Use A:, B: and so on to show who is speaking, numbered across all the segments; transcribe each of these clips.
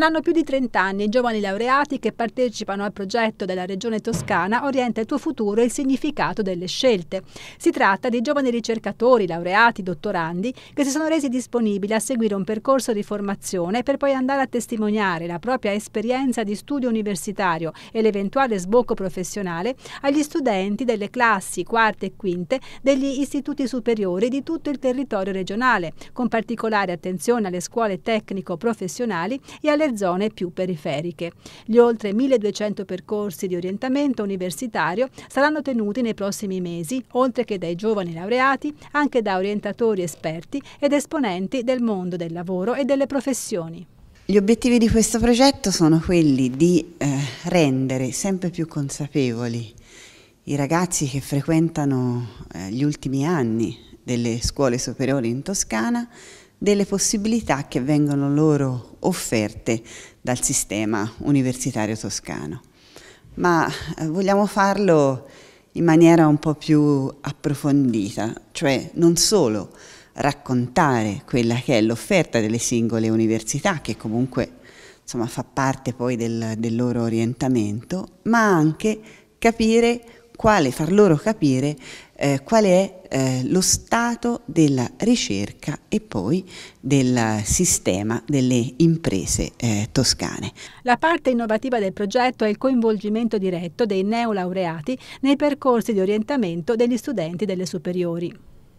A: Non hanno più di 30 anni i giovani laureati che partecipano al progetto della Regione Toscana Orienta il tuo futuro e il significato delle scelte. Si tratta di giovani ricercatori, laureati, dottorandi che si sono resi disponibili a seguire un percorso di formazione per poi andare a testimoniare la propria esperienza di studio universitario e l'eventuale sbocco professionale agli studenti delle classi quarte e quinte degli istituti superiori di tutto il territorio regionale, con particolare attenzione alle scuole tecnico-professionali e alle zone più periferiche. Gli oltre 1200 percorsi di orientamento universitario saranno tenuti nei prossimi mesi, oltre che dai giovani laureati, anche da orientatori esperti ed esponenti del mondo del lavoro e delle professioni.
B: Gli obiettivi di questo progetto sono quelli di eh, rendere sempre più consapevoli i ragazzi che frequentano eh, gli ultimi anni delle scuole superiori in Toscana delle possibilità che vengono loro offerte dal sistema universitario toscano. Ma eh, vogliamo farlo in maniera un po' più approfondita, cioè non solo raccontare quella che è l'offerta delle singole università, che comunque insomma, fa parte poi del, del loro orientamento, ma anche capire quale, far loro capire eh, qual è eh, lo stato della ricerca e poi del sistema delle imprese eh, toscane.
A: La parte innovativa del progetto è il coinvolgimento diretto dei neolaureati nei percorsi di orientamento degli studenti delle
B: superiori.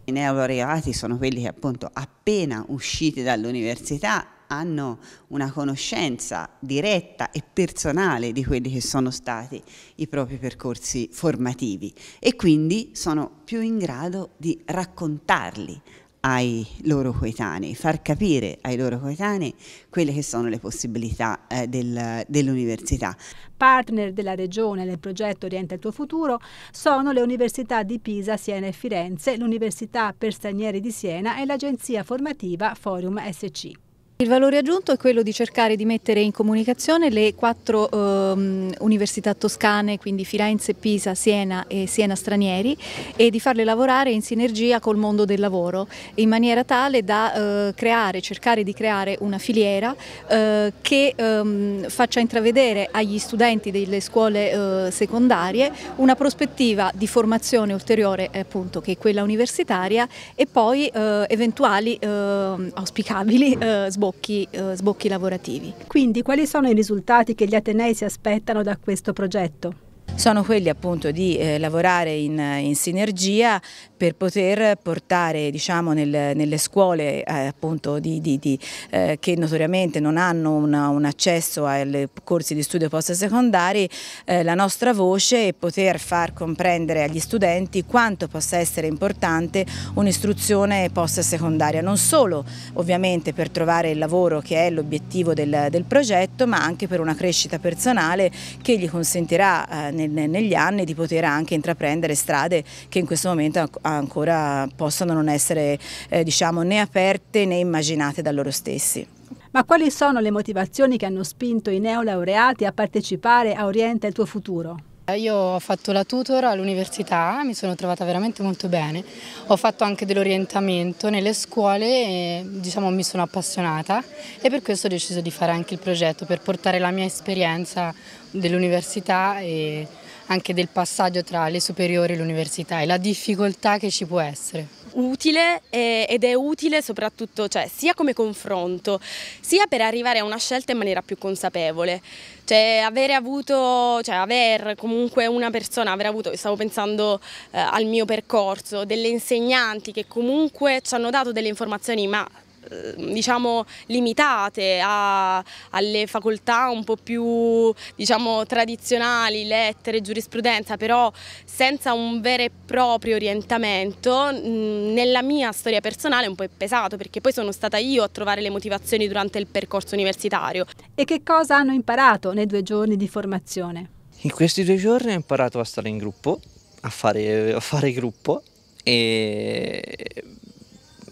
B: I neolaureati sono quelli che appunto appena usciti dall'università hanno una conoscenza diretta e personale di quelli che sono stati i propri percorsi formativi e quindi sono più in grado di raccontarli ai loro coetanei, far capire ai loro coetanei quelle che sono le possibilità eh, del, dell'università. Partner
A: della regione nel progetto Orienta il tuo futuro sono le università di Pisa, Siena e Firenze, l'Università per Stranieri di Siena e l'agenzia formativa Forum SC. Il valore aggiunto è quello di cercare di mettere in comunicazione le quattro eh, università toscane, quindi Firenze, Pisa, Siena e Siena Stranieri, e di farle lavorare in sinergia col mondo del lavoro, in maniera tale da eh, creare, cercare di creare una filiera eh, che ehm, faccia intravedere agli studenti delle scuole eh, secondarie una prospettiva di formazione ulteriore eh, appunto che è quella universitaria e poi eh, eventuali ehm, auspicabili sbocchi sbocchi, eh, sbocchi lavorativi. Quindi quali sono i risultati che gli Atenei si aspettano da questo progetto? sono quelli appunto di eh, lavorare in, in, sinergia per poter portare diciamo, nel, nelle scuole eh, appunto di, di, di, eh, che notoriamente non hanno una, un accesso ai corsi di studio post secondari eh, la nostra voce e poter far comprendere agli studenti quanto possa essere importante un'istruzione post secondaria, non solo ovviamente per trovare il lavoro che è l'obiettivo del, del, progetto ma anche per una crescita personale che gli consentirà eh, negli anni di poter anche intraprendere strade che in questo momento ancora possono non essere eh, diciamo, né aperte né immaginate da loro stessi. Ma quali sono le motivazioni che hanno spinto i neolaureati a partecipare a Orienta il tuo futuro? Eh, io ho fatto la tutor all'università, mi sono trovata veramente molto bene, ho fatto anche dell'orientamento nelle scuole e diciamo, mi sono appassionata e per questo ho deciso di fare anche il progetto per portare la mia esperienza dell'università e anche del passaggio tra le superiori e l'università e la difficoltà che ci può essere utile eh, ed è utile soprattutto cioè, sia come confronto sia per arrivare a una scelta in maniera più consapevole. Cioè, avere avuto, cioè, aver comunque una persona, aver avuto, stavo pensando eh, al mio percorso, delle insegnanti che comunque ci hanno dato delle informazioni ma Ehm, diciamo, limitate a, alle facoltà un po' più diciamo, tradizionali, lettere, giurisprudenza, però senza un vero e proprio orientamento, nella mia storia personale è un po' pesato perché poi sono stata io a trovare le motivazioni durante il percorso universitario. E che cosa hanno imparato nei due giorni di formazione?
C: In questi due giorni ho imparato a stare in gruppo, a fare, a fare gruppo e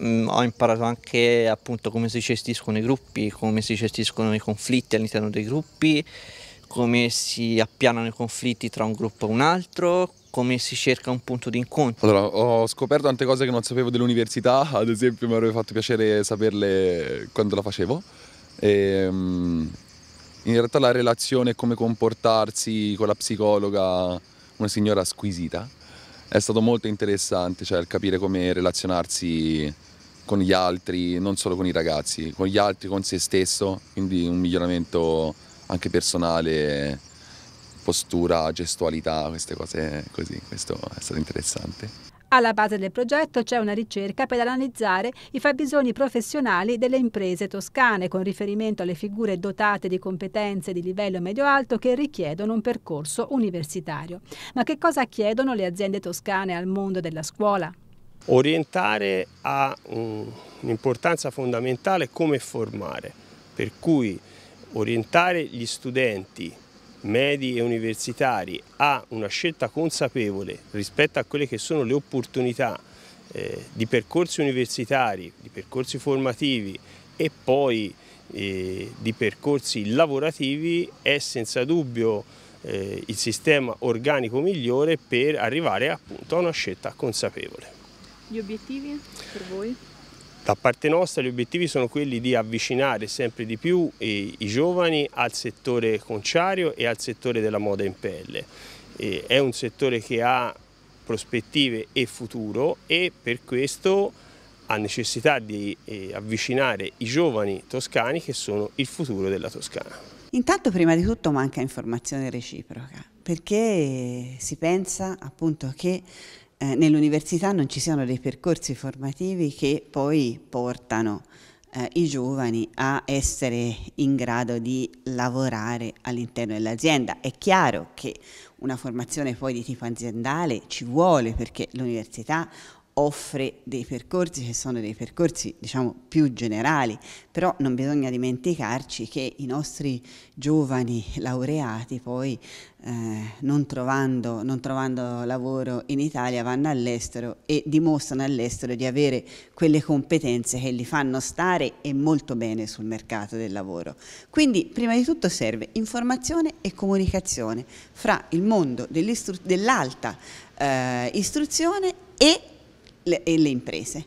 C: mh, mm, ho imparato anche appunto come si gestiscono i gruppi, come si gestiscono i conflitti all'interno dei gruppi, come si appianano i conflitti tra un gruppo e un altro, come si cerca un punto di incontro. Allora, ho scoperto
B: tante cose che non sapevo dell'università, ad esempio mi avrebbe fatto piacere saperle quando la facevo. E, ehm, in realtà la relazione e come comportarsi con la psicologa, una signora squisita è stato molto interessante, cioè capire come relazionarsi con gli altri, non solo con i ragazzi, con gli altri, con se stesso, quindi un miglioramento anche personale, postura, gestualità, queste cose così, questo è stato interessante.
A: Alla base del progetto c'è una ricerca per analizzare i fabbisogni professionali delle imprese toscane con riferimento alle figure dotate di competenze di livello medio-alto che richiedono un percorso universitario. Ma che cosa chiedono le aziende toscane al mondo della scuola?
C: Orientare ha mm, un'importanza fondamentale come formare, per cui orientare gli studenti medi e universitari a una scelta consapevole rispetto a quelle che sono le opportunità eh, di percorsi universitari, di percorsi formativi e poi eh, di percorsi lavorativi è senza dubbio eh, il sistema organico migliore per arrivare appunto a una scelta consapevole.
B: Gli obiettivi per voi?
C: Da parte nostra gli obiettivi sono quelli di avvicinare sempre di più i, giovani al settore conciario e al settore della moda in pelle. è un settore che ha prospettive e futuro e per questo ha necessità di eh, avvicinare i giovani toscani che sono il futuro della Toscana.
B: Intanto prima di tutto manca informazione reciproca perché si pensa appunto che eh, nell'università non ci siano dei percorsi formativi che poi portano eh, i giovani a essere in grado di lavorare all'interno dell'azienda. È chiaro che una formazione poi di tipo aziendale ci vuole perché l'università offre dei percorsi che sono dei percorsi diciamo più generali, però non bisogna dimenticarci che i nostri giovani laureati poi eh, non, trovando, non trovando lavoro in Italia vanno all'estero e dimostrano all'estero di avere quelle competenze che li fanno stare e molto bene sul mercato del lavoro. Quindi prima di tutto serve informazione e comunicazione fra il mondo dell'alta eh, istruzione e le, e le imprese.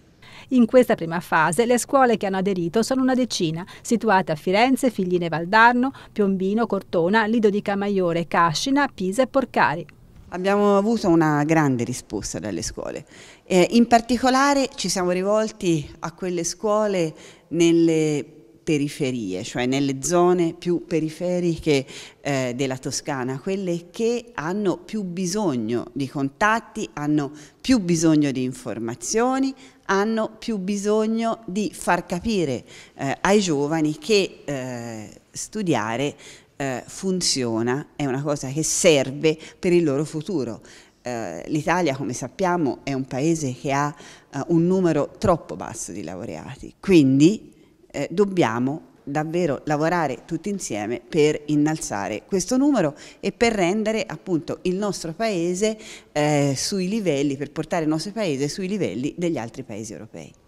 A: In questa prima fase le scuole che hanno aderito sono una decina, situate a Firenze, Figline Valdarno, Piombino, Cortona, Lido di Camaiore, Cascina,
B: Pisa e Porcari. Abbiamo avuto una grande risposta dalle scuole. Eh, in particolare ci siamo rivolti a quelle scuole nelle periferie, cioè nelle zone più periferiche eh, della Toscana, quelle che hanno più bisogno di contatti, hanno più bisogno di informazioni, hanno più bisogno di far capire eh, ai giovani che eh, studiare eh, funziona, è una cosa che serve per il loro futuro. Eh, L'Italia, come sappiamo, è un paese che ha eh, un numero troppo basso di laureati, quindi eh, dobbiamo davvero lavorare tutti insieme per innalzare questo numero e per rendere appunto il nostro paese eh, sui livelli, per portare il nostro paese sui livelli degli altri paesi europei.